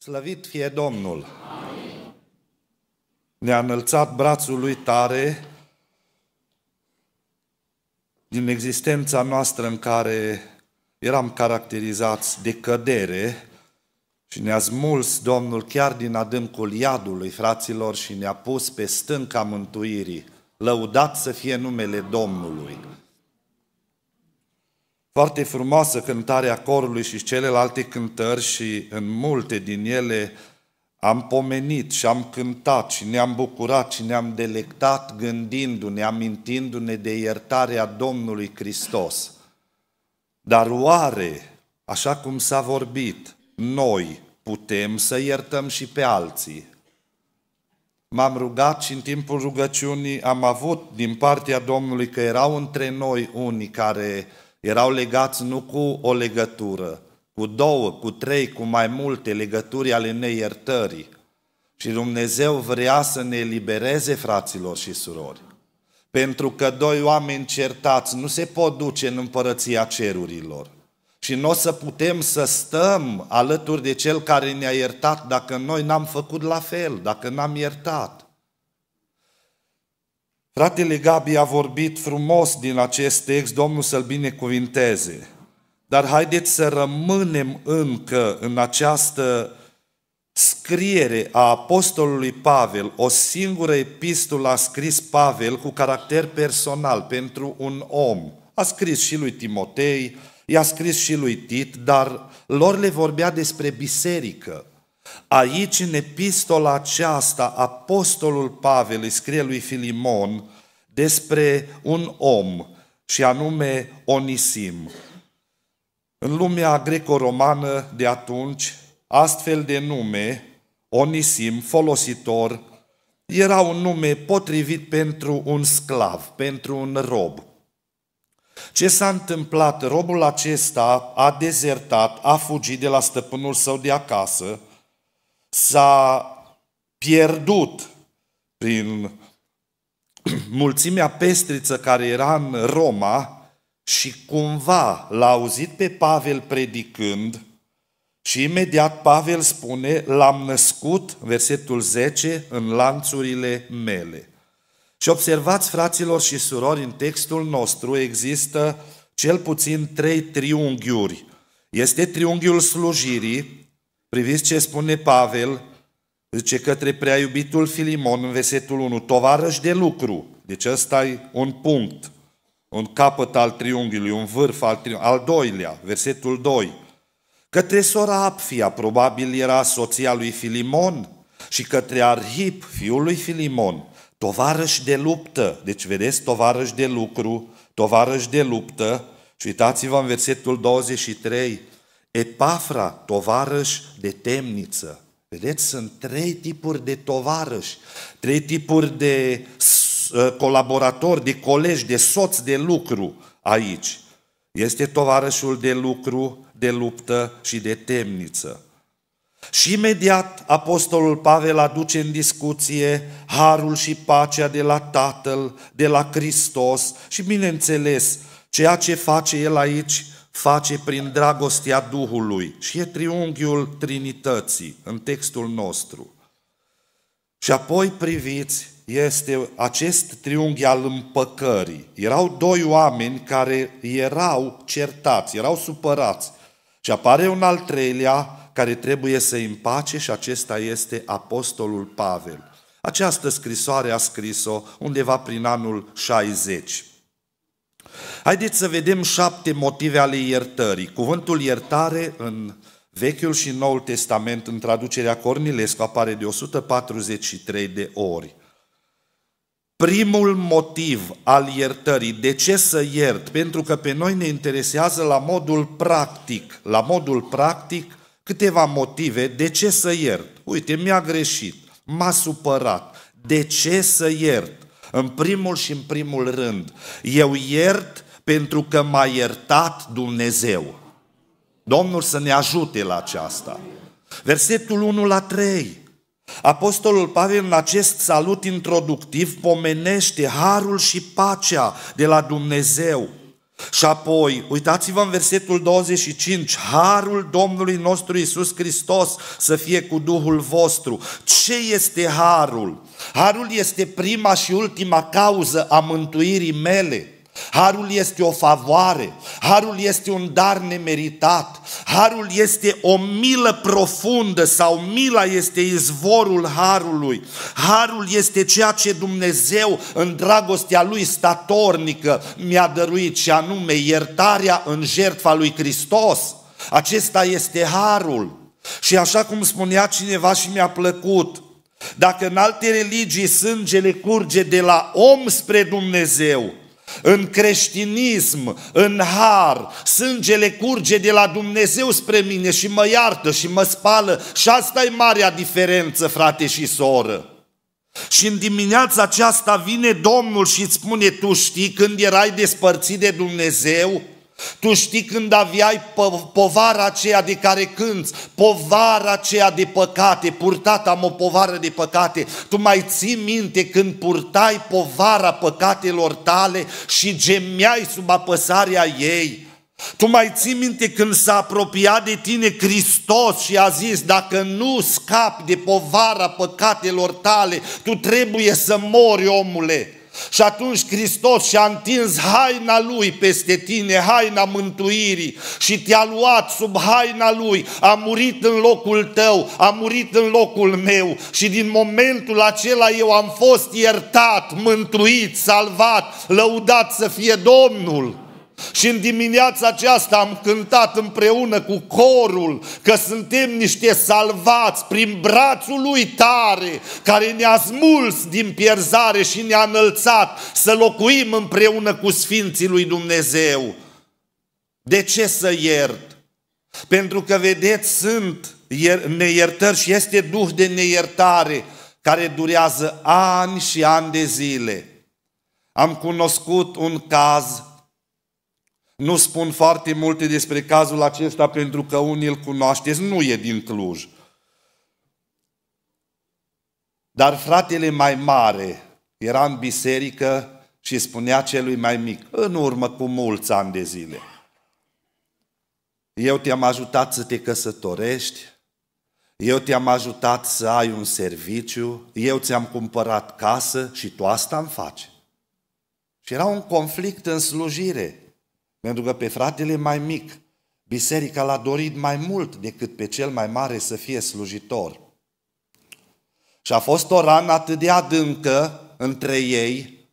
Slăvit fie Domnul! Amin. Ne-a înălțat brațul lui tare din existența noastră în care eram caracterizați de cădere și ne-a smuls Domnul chiar din adâncul iadului, fraților, și ne-a pus pe stânca mântuirii. Lăudat să fie numele Domnului! Foarte frumoasă cântarea corului și celelalte cântări și în multe din ele am pomenit și am cântat și ne-am bucurat și ne-am delectat gândindu-ne, amintindu-ne de iertarea Domnului Hristos. Dar oare, așa cum s-a vorbit, noi putem să iertăm și pe alții? M-am rugat și în timpul rugăciunii am avut din partea Domnului că erau între noi unii care erau legați nu cu o legătură, cu două, cu trei, cu mai multe legături ale neiertării. Și Dumnezeu vrea să ne elibereze, fraților și surori. Pentru că doi oameni certați nu se pot duce în împărăția cerurilor. Și nu o să putem să stăm alături de Cel care ne-a iertat dacă noi n-am făcut la fel, dacă n-am iertat. Fratele Gabi a vorbit frumos din acest text, Domnul să-l binecuvinteze. Dar haideți să rămânem încă în această scriere a apostolului Pavel, o singură epistolă a scris Pavel cu caracter personal pentru un om. A scris și lui Timotei, i-a scris și lui Tit, dar lor le vorbea despre biserică. Aici, în epistola aceasta, Apostolul Pavel îi scrie lui Filimon despre un om, și anume Onisim. În lumea greco-romană de atunci, astfel de nume, Onisim, folositor, era un nume potrivit pentru un sclav, pentru un rob. Ce s-a întâmplat? Robul acesta a dezertat, a fugit de la stăpânul său de acasă, s-a pierdut prin mulțimea pestriță care era în Roma și cumva l-a auzit pe Pavel predicând și imediat Pavel spune, l-am născut, versetul 10, în lanțurile mele. Și observați, fraților și surori, în textul nostru există cel puțin trei triunghiuri. Este triunghiul slujirii, Priviți ce spune Pavel, zice către prea iubitul Filimon în versetul 1, tovarăș de lucru. Deci ăsta e un punct, un capăt al triunghiului, un vârf al triunghiului, al doilea, versetul 2. Către sora Apfia, probabil era soția lui Filimon, și către Arhip, fiul lui Filimon, tovarăș de luptă. Deci vedeți, tovarăș de lucru, tovarăș de luptă. Și uitați-vă în versetul 23, Epafra, tovarăș de temniță. Vedeți, sunt trei tipuri de tovarăși, trei tipuri de ă, colaboratori, de colegi, de soți de lucru aici. Este tovarășul de lucru, de luptă și de temniță. Și imediat apostolul Pavel aduce în discuție harul și pacea de la Tatăl, de la Hristos și bineînțeles ceea ce face el aici face prin dragostea Duhului și e triunghiul Trinității în textul nostru. Și apoi priviți, este acest triunghi al împăcării. Erau doi oameni care erau certați, erau supărați. Și apare un al treilea care trebuie să îi împace și acesta este Apostolul Pavel. Această scrisoare a scris-o undeva prin anul 60. Haideți să vedem șapte motive ale iertării. Cuvântul iertare în Vechiul și Noul Testament, în traducerea Cornilescu, apare de 143 de ori. Primul motiv al iertării, de ce să iert? Pentru că pe noi ne interesează la modul practic, la modul practic câteva motive de ce să iert. Uite, mi-a greșit, m-a supărat, de ce să iert? În primul și în primul rând, eu iert pentru că m-a iertat Dumnezeu. Domnul să ne ajute la aceasta. Versetul 1 la 3. Apostolul Pavel în acest salut introductiv pomenește harul și pacea de la Dumnezeu și apoi, uitați-vă în versetul 25, Harul Domnului nostru Isus Hristos să fie cu Duhul vostru. Ce este Harul? Harul este prima și ultima cauză a mântuirii mele. Harul este o favoare, harul este un dar nemeritat, harul este o milă profundă sau mila este izvorul harului. Harul este ceea ce Dumnezeu în dragostea lui statornică mi-a dăruit și anume iertarea în jertfa lui Hristos. Acesta este harul. Și așa cum spunea cineva și mi-a plăcut, dacă în alte religii sângele curge de la om spre Dumnezeu, în creștinism, în har, sângele curge de la Dumnezeu spre mine și mă iartă și mă spală și asta e marea diferență, frate și soră. Și în dimineața aceasta vine Domnul și îți spune, tu știi când erai despărțit de Dumnezeu? Tu știi când aveai povara aceea de care cânți, povara aceea de păcate, purtat am o povară de păcate, tu mai ții minte când purtai povara păcatelor tale și gemeai sub apăsarea ei, tu mai ții minte când s-a apropiat de tine Hristos și a zis, dacă nu scapi de povara păcatelor tale, tu trebuie să mori, omule. Și atunci Hristos și-a întins haina Lui peste tine, haina mântuirii și te-a luat sub haina Lui, a murit în locul tău, a murit în locul meu și din momentul acela eu am fost iertat, mântuit, salvat, lăudat să fie Domnul. Și în dimineața aceasta am cântat împreună cu corul că suntem niște salvați prin brațul lui tare care ne-a smuls din pierzare și ne-a înălțat să locuim împreună cu Sfinții lui Dumnezeu. De ce să iert? Pentru că, vedeți, sunt neiertări și este duh de neiertare care durează ani și ani de zile. Am cunoscut un caz nu spun foarte multe despre cazul acesta pentru că unii îl cunoașteți, nu e din Cluj. Dar fratele mai mare era în biserică și spunea celui mai mic, în urmă cu mulți ani de zile, eu te-am ajutat să te căsătorești, eu te-am ajutat să ai un serviciu, eu ți-am cumpărat casă și tu asta îmi faci. Și era un conflict în slujire. Pentru că pe fratele mai mic, biserica l-a dorit mai mult decât pe cel mai mare să fie slujitor. Și a fost o rană atât de adâncă între ei,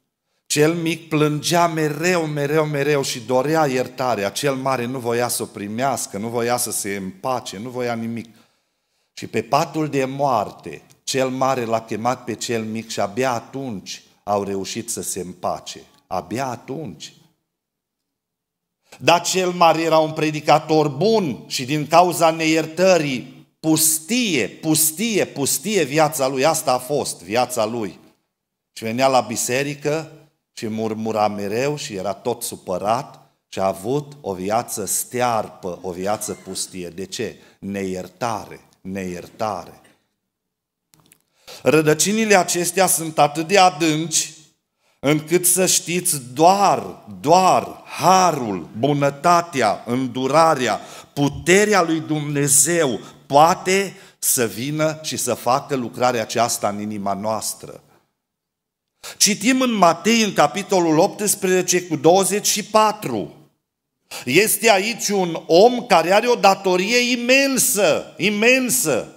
cel mic plângea mereu, mereu, mereu și dorea iertarea, cel mare nu voia să o primească, nu voia să se împace, nu voia nimic. Și pe patul de moarte, cel mare l-a chemat pe cel mic și abia atunci au reușit să se împace. Abia atunci. Dar cel mare era un predicator bun și din cauza neiertării, pustie, pustie, pustie viața lui. Asta a fost viața lui. Și venea la biserică și murmura mereu și era tot supărat și a avut o viață stearpă, o viață pustie. De ce? Neiertare, neiertare. Rădăcinile acestea sunt atât de adânci încât să știți doar, doar harul, bunătatea, îndurarea, puterea lui Dumnezeu poate să vină și să facă lucrarea aceasta în inima noastră. Citim în Matei, în capitolul 18, cu 24. Este aici un om care are o datorie imensă, imensă.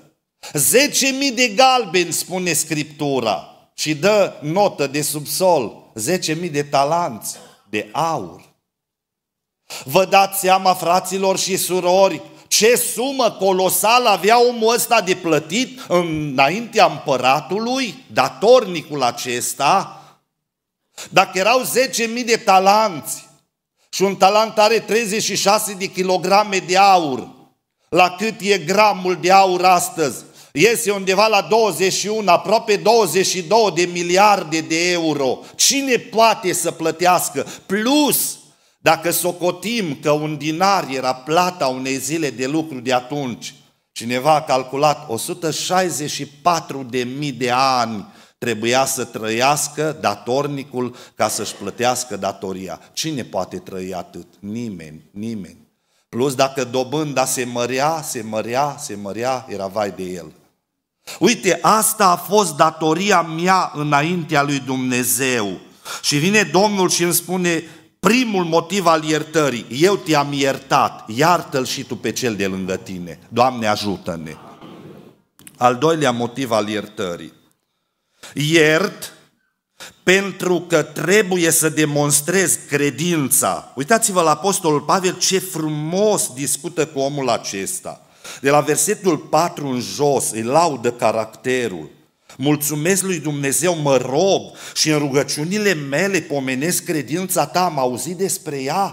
10.000 de galbeni, spune Scriptura și dă notă de subsol 10.000 de talanți de aur. Vă dați seama, fraților și surori, ce sumă colosală avea omul ăsta de plătit înaintea împăratului, datornicul acesta? Dacă erau 10.000 de talanți și un talant are 36 de kilograme de aur, la cât e gramul de aur astăzi? este undeva la 21, aproape 22 de miliarde de euro. Cine poate să plătească? Plus, dacă socotim că un dinar era plata unei zile de lucru de atunci, cineva a calculat mii de ani trebuia să trăiască datornicul ca să-și plătească datoria. Cine poate trăi atât? Nimeni, nimeni. Plus dacă dobânda se mărea, se mărea, se mărea, era vai de el. Uite, asta a fost datoria mea înaintea lui Dumnezeu. Și vine Domnul și îmi spune primul motiv al iertării. Eu te-am iertat, iartă-l și tu pe cel de lângă tine. Doamne, ajută-ne! Al doilea motiv al iertării. Iert pentru că trebuie să demonstrez credința. Uitați-vă la Apostolul Pavel ce frumos discută cu omul acesta – de la versetul 4 în jos îi laudă caracterul. Mulțumesc lui Dumnezeu, mă rog și în rugăciunile mele pomenesc credința ta, am auzit despre ea.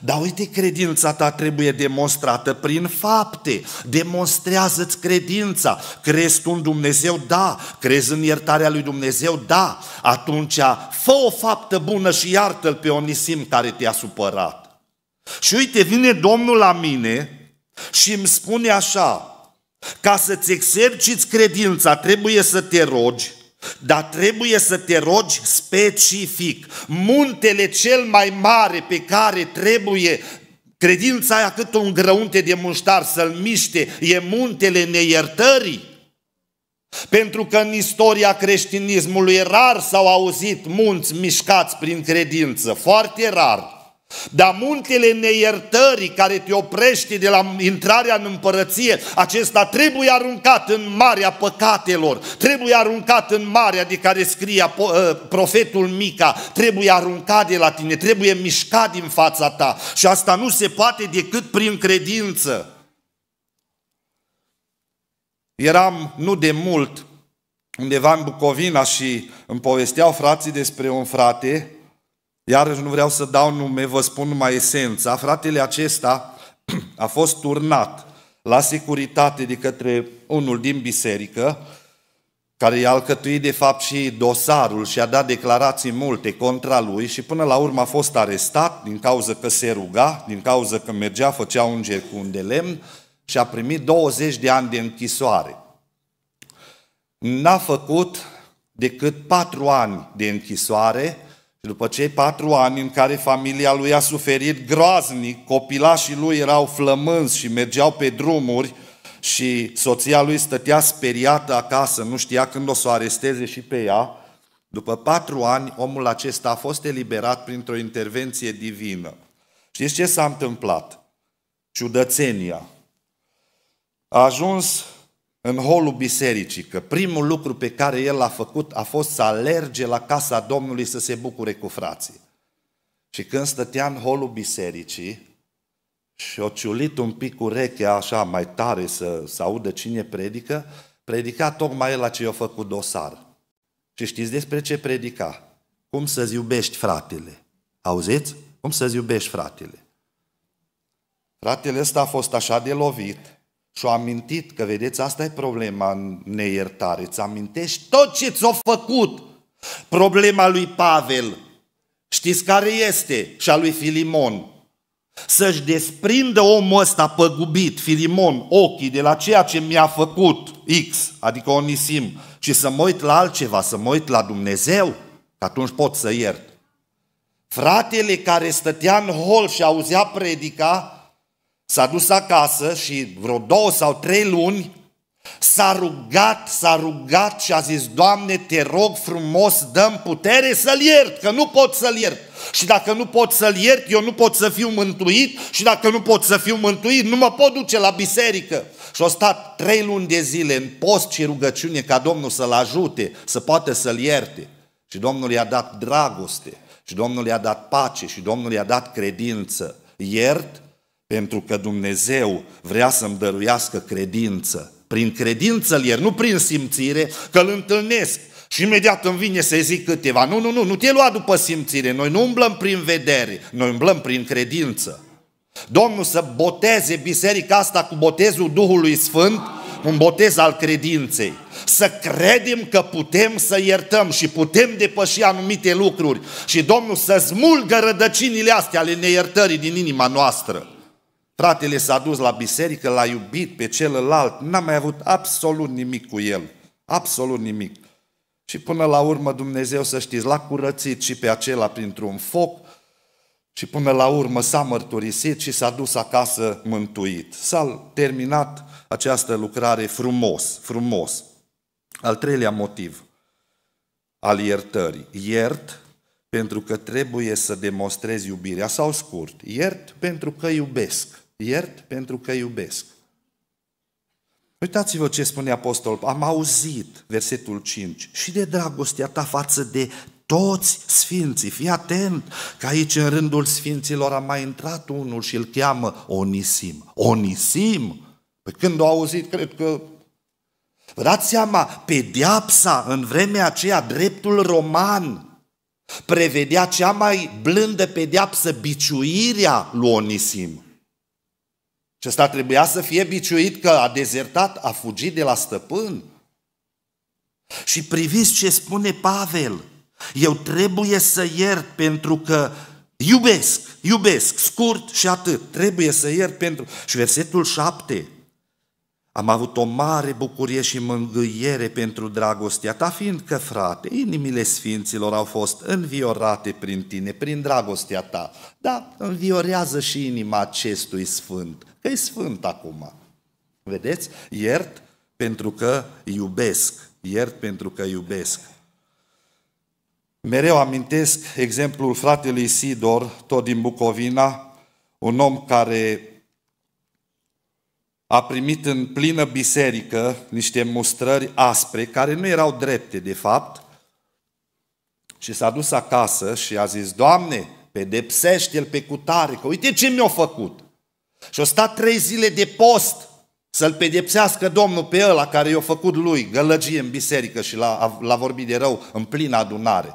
Dar uite, credința ta trebuie demonstrată prin fapte. Demonstrează-ți credința. Crezi tu în Dumnezeu? Da. Crezi în iertarea lui Dumnezeu? Da. Atunci fă o faptă bună și iartă-l pe Onisim care te-a supărat. Și uite, vine Domnul la mine și îmi spune așa, ca să-ți exerciți credința, trebuie să te rogi, dar trebuie să te rogi specific. Muntele cel mai mare pe care trebuie credința aia cât un grăunte de muștar să-l miște, e muntele neiertării. Pentru că în istoria creștinismului rar s-au auzit munți mișcați prin credință, foarte rar. Dar muntele neiertării care te oprește de la intrarea în împărăție, acesta trebuie aruncat în marea păcatelor, trebuie aruncat în marea de care scrie ă, profetul Mica, trebuie aruncat de la tine, trebuie mișcat din fața ta. Și asta nu se poate decât prin credință. Eram nu de mult undeva în Bucovina și îmi povesteau frații despre un frate iar nu vreau să dau nume, vă spun numai esența. Fratele acesta a fost turnat la securitate de către unul din biserică, care i-a alcătuit de fapt și dosarul și a dat declarații multe contra lui și până la urmă a fost arestat din cauza că se ruga, din cauza că mergea, făcea ungeri cu un de lemn și a primit 20 de ani de închisoare. N-a făcut decât patru ani de închisoare, după cei patru ani în care familia lui a suferit groaznic, copilașii lui erau flămânzi și mergeau pe drumuri și soția lui stătea speriată acasă, nu știa când o să o aresteze și pe ea, după patru ani omul acesta a fost eliberat printr-o intervenție divină. Știți ce s-a întâmplat? Ciudățenia. A ajuns în holul bisericii, că primul lucru pe care el l-a făcut a fost să alerge la casa Domnului să se bucure cu frații. Și când stătea în holul bisericii și o ciulit un pic urechea așa mai tare să, să audă cine predică, predica tocmai el la ce i-a făcut dosar. Și știți despre ce predica? Cum să-ți iubești fratele. Auziți? Cum să-ți iubești fratele. Fratele ăsta a fost așa de lovit, și-o amintit că, vedeți, asta e problema în neiertare. Îți amintești tot ce ți-o făcut. Problema lui Pavel, știți care este? Și a lui Filimon. Să-și desprindă omul ăsta păgubit, Filimon, ochii de la ceea ce mi-a făcut X, adică Onisim, și să mă uit la altceva, să mă uit la Dumnezeu, că atunci pot să iert. Fratele care stătea în hol și auzea predica, S-a dus acasă și vreo două sau trei luni s-a rugat, s-a rugat și a zis, Doamne, te rog frumos, dăm putere să-l iert, că nu pot să-l iert. Și dacă nu pot să-l iert, eu nu pot să fiu mântuit și dacă nu pot să fiu mântuit, nu mă pot duce la biserică. Și a stat trei luni de zile în post și rugăciune ca Domnul să-l ajute, să poată să-l ierte. Și Domnul i-a dat dragoste, și Domnul i-a dat pace, și Domnul i-a dat credință. Iert pentru că Dumnezeu vrea să-mi dăruiască credință. Prin credință ier, nu prin simțire, că îl întâlnesc și imediat îmi vine să zic câteva. Nu, nu, nu, nu te lua după simțire. Noi nu umblăm prin vedere, noi umblăm prin credință. Domnul să boteze biserica asta cu botezul Duhului Sfânt, un botez al credinței. Să credem că putem să iertăm și putem depăși anumite lucruri și Domnul să smulgă rădăcinile astea ale neiertării din inima noastră. Fratele s-a dus la biserică, l-a iubit pe celălalt, n-a mai avut absolut nimic cu el. Absolut nimic. Și până la urmă Dumnezeu, să știți, l-a curățit și pe acela printr-un foc și până la urmă s-a mărturisit și s-a dus acasă mântuit. S-a terminat această lucrare frumos, frumos. Al treilea motiv al iertării. Iert pentru că trebuie să demonstrezi iubirea sau scurt. Iert pentru că iubesc. Iert pentru că iubesc. Uitați-vă ce spune apostol. Am auzit versetul 5. Și de dragostea ta față de toți sfinții. Fii atent că aici în rândul sfinților a mai intrat unul și îl cheamă Onisim. Onisim? Păi când au auzit, cred că... Vă dați seama, pediapsa în vremea aceea, dreptul roman, prevedea cea mai blândă pediapsă, biciuirea lui Onisim ăsta trebuia să fie biciuit că a dezertat, a fugit de la stăpân. Și priviți ce spune Pavel. Eu trebuie să iert pentru că iubesc, iubesc, scurt și atât. Trebuie să iert pentru... Și versetul 7. Am avut o mare bucurie și mângâiere pentru dragostea ta, fiindcă, frate, inimile sfinților au fost înviorate prin tine, prin dragostea ta. Da, înviorează și inima acestui sfânt, că e sfânt acum. Vedeți? Iert pentru că iubesc. Iert pentru că iubesc. Mereu amintesc exemplul fratelui Sidor, tot din Bucovina, un om care a primit în plină biserică niște mustrări aspre, care nu erau drepte, de fapt, și s-a dus acasă și a zis, Doamne, pedepsește-l pe cutare, că uite ce mi-a făcut. Și-a stat trei zile de post să-l pedepsească Domnul pe ăla care i-a făcut lui gălăgie în biserică și l-a, l-a vorbit de rău în plină adunare.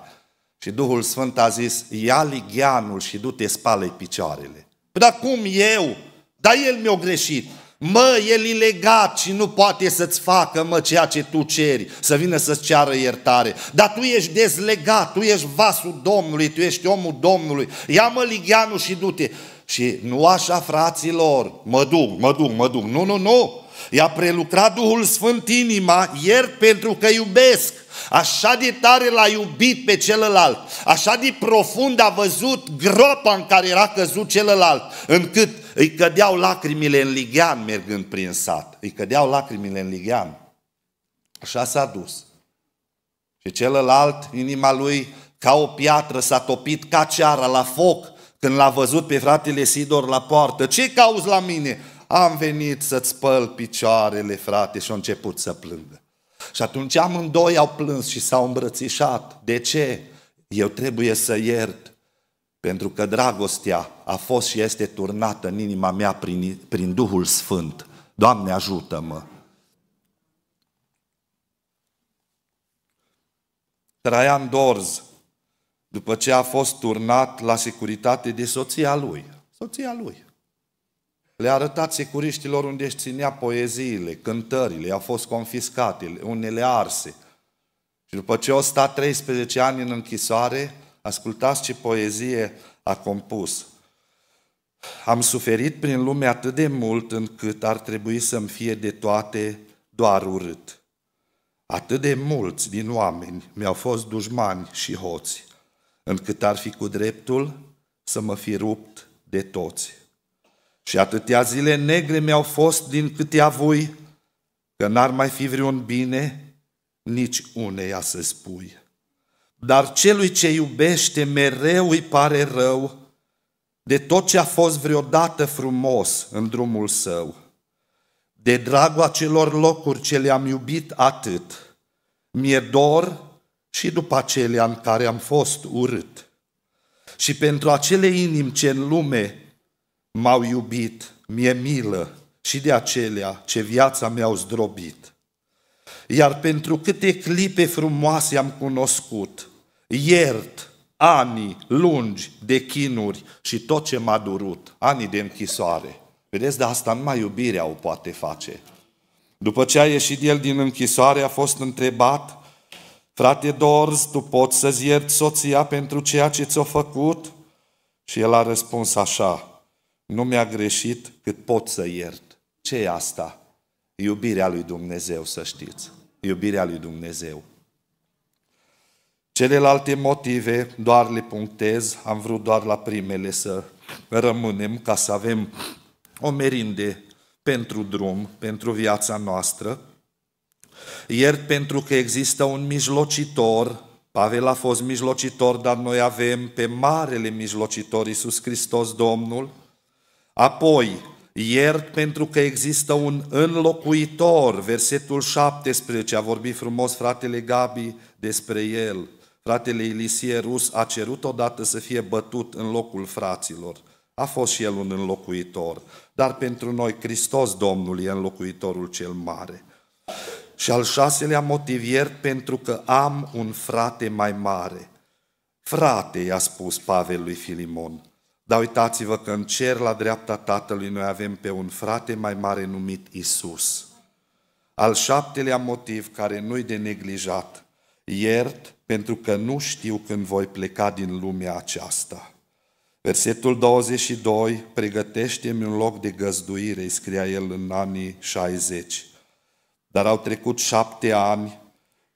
Și Duhul Sfânt a zis, ia ligheanul și du-te spală picioarele. Păi dar cum eu? Dar el mi-a greșit. Mă, el e legat și nu poate să-ți facă, mă, ceea ce tu ceri, să vină să-ți ceară iertare. Dar tu ești dezlegat, tu ești vasul Domnului, tu ești omul Domnului. Ia-mă ligheanul și du-te. Și nu așa, fraților, mă duc, mă duc, mă duc. Nu, nu, nu. I-a prelucrat Duhul Sfânt inima, iert pentru că iubesc așa de tare l-a iubit pe celălalt, așa de profund a văzut groapa în care era căzut celălalt, încât îi cădeau lacrimile în lighean mergând prin sat. Îi cădeau lacrimile în lighean. Așa s-a dus. Și celălalt, inima lui, ca o piatră, s-a topit ca ceara la foc când l-a văzut pe fratele Sidor la poartă. Ce cauzi la mine? Am venit să-ți spăl picioarele, frate, și a început să plângă. Și atunci amândoi au plâns și s-au îmbrățișat. De ce? Eu trebuie să iert. Pentru că dragostea a fost și este turnată în inima mea prin, prin Duhul Sfânt. Doamne, ajută-mă! Traian Dorz, după ce a fost turnat la securitate de soția lui, soția lui, le arătat securiștilor unde își ținea poeziile, cântările, i-au fost confiscate, unele arse. Și după ce o sta 13 ani în închisoare, ascultați ce poezie a compus. Am suferit prin lume atât de mult încât ar trebui să-mi fie de toate doar urât. Atât de mulți din oameni mi-au fost dușmani și hoți, încât ar fi cu dreptul să mă fi rupt de toți. Și atâtea zile negre mi-au fost din câtea a voi, că n-ar mai fi vreun bine nici uneia să spui. Dar celui ce iubește mereu îi pare rău de tot ce a fost vreodată frumos în drumul său. De dragul acelor locuri ce le-am iubit atât, mi-e dor și după acelea în care am fost urât. Și pentru acele inimi ce în lume m-au iubit, mi-e milă și de acelea ce viața mi-au zdrobit. Iar pentru câte clipe frumoase am cunoscut, iert ani lungi de chinuri și tot ce m-a durut, ani de închisoare. Vedeți, de asta numai iubirea o poate face. După ce a ieșit el din închisoare, a fost întrebat, frate Dorz, tu poți să-ți ierti soția pentru ceea ce ți-o făcut? Și el a răspuns așa, nu mi-a greșit cât pot să iert. Ce e asta? Iubirea lui Dumnezeu, să știți. Iubirea lui Dumnezeu. Celelalte motive doar le punctez, am vrut doar la primele să rămânem ca să avem o merinde pentru drum, pentru viața noastră. Iert pentru că există un mijlocitor, Pavel a fost mijlocitor, dar noi avem pe marele mijlocitor Iisus Hristos Domnul, Apoi, iert pentru că există un înlocuitor, versetul 17, a vorbit frumos fratele Gabi despre el. Fratele Ilisie Rus a cerut odată să fie bătut în locul fraților. A fost și el un înlocuitor, dar pentru noi Hristos Domnul e înlocuitorul cel mare. Și al șaselea motiv, iert pentru că am un frate mai mare. Frate, i-a spus Pavel lui Filimon, dar uitați-vă că în cer, la dreapta Tatălui, noi avem pe un frate mai mare numit Isus. Al șaptelea motiv care nu-i de neglijat, iert pentru că nu știu când voi pleca din lumea aceasta. Versetul 22, pregătește-mi un loc de găzduire, scria el în anii 60. Dar au trecut șapte ani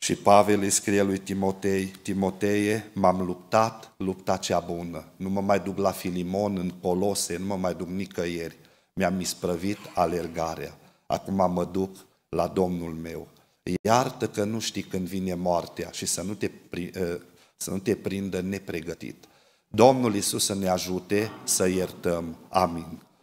și Pavel îi scrie lui Timotei, Timoteie, m-am luptat, lupta cea bună. Nu mă mai duc la Filimon, în Colose, nu mă mai duc nicăieri. Mi-am isprăvit alergarea. Acum mă duc la Domnul meu. Iartă că nu știi când vine moartea și să nu te, ă, să nu te prindă nepregătit. Domnul Isus să ne ajute să iertăm. Amin.